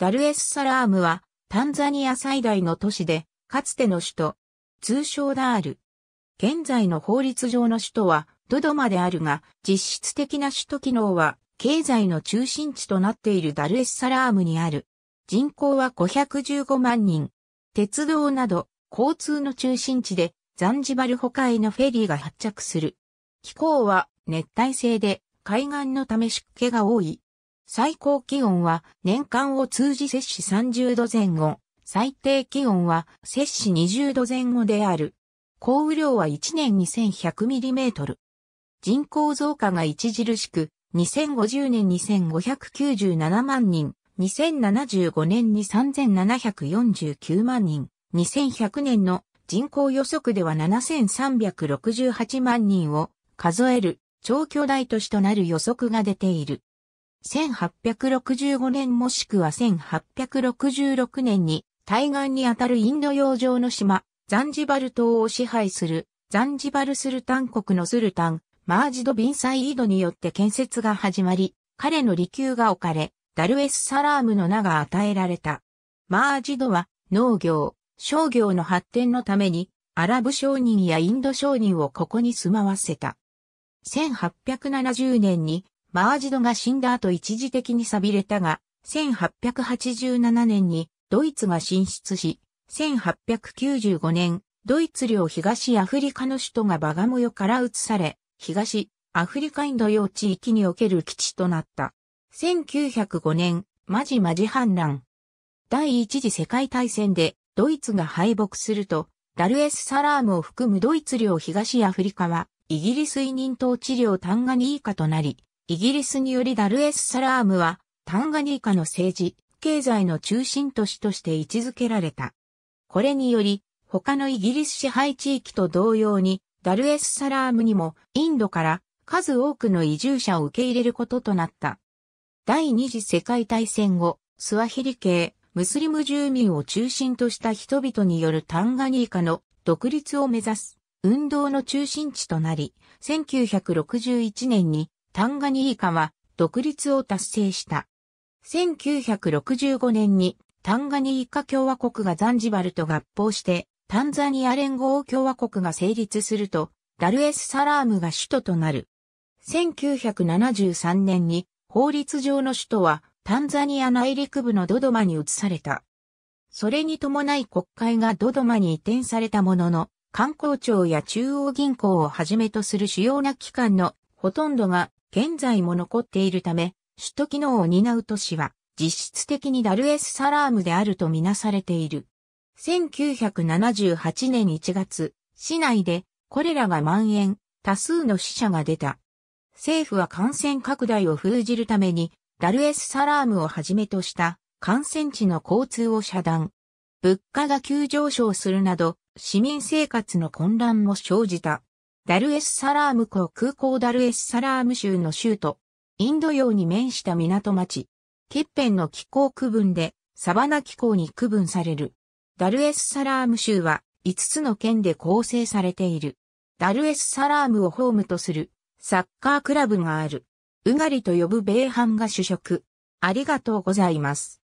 ダルエスサラームは、タンザニア最大の都市で、かつての首都、通称ダール。現在の法律上の首都は、ドドマであるが、実質的な首都機能は、経済の中心地となっているダルエスサラームにある。人口は515万人。鉄道など、交通の中心地で、ザンジバル北海のフェリーが発着する。気候は熱帯性で、海岸のため湿気が多い。最高気温は年間を通じ摂氏30度前後、最低気温は摂氏20度前後である。降雨量は1年 2100mm。人口増加が著しく、2050年2597万人、2075年に3749万人、2100年の人口予測では7368万人を数える超巨大都市となる予測が出ている。1865年もしくは1866年に対岸にあたるインド洋上の島、ザンジバル島を支配するザンジバルスルタン国のスルタン、マージド・ビンサイードによって建設が始まり、彼の離宮が置かれ、ダルエス・サラームの名が与えられた。マージドは農業、商業の発展のために、アラブ商人やインド商人をここに住まわせた。1870年にマージドが死んだ後一時的に錆びれたが、1887年にドイツが進出し、1895年、ドイツ領東アフリカの首都がバガモヨから移され、東アフリカインド洋地域における基地となった。1905年、マジマジ反乱。第一次世界大戦でドイツが敗北すると、ダルエスサラームを含むドイツ領東アフリカは、イギリス委任統治領タンガニーカとなり、イギリスによりダルエスサラームは、タンガニーカの政治、経済の中心都市として位置づけられた。これにより、他のイギリス支配地域と同様に、ダルエスサラームにもインドから数多くの移住者を受け入れることとなった。第二次世界大戦後、スワヒリ系、ムスリム住民を中心とした人々によるタンガニーカの独立を目指す運動の中心地となり、1961年にタンガニーカは独立を達成した。1965年にタンガニーカ共和国がザンジバルと合法してタンザニア連合共和国が成立するとダルエスサラームが首都となる。1973年に法律上の首都はタンザニア内陸部のドドマに移された。それに伴い国会がドドマに移転されたものの、観光庁や中央銀行をはじめとする主要な機関のほとんどが現在も残っているため、首都機能を担う都市は、実質的にダルエスサラームであるとみなされている。1978年1月、市内でコレラが蔓延、多数の死者が出た。政府は感染拡大を封じるために、ダルエスサラームをはじめとした感染地の交通を遮断。物価が急上昇するなど、市民生活の混乱も生じた。ダルエスサラーム港空港ダルエスサラーム州の州都、インド洋に面した港町、ケッペンの気候区分で、サバナ気候に区分される。ダルエスサラーム州は5つの県で構成されている。ダルエスサラームをホームとするサッカークラブがある。うがりと呼ぶ米飯が主食。ありがとうございます。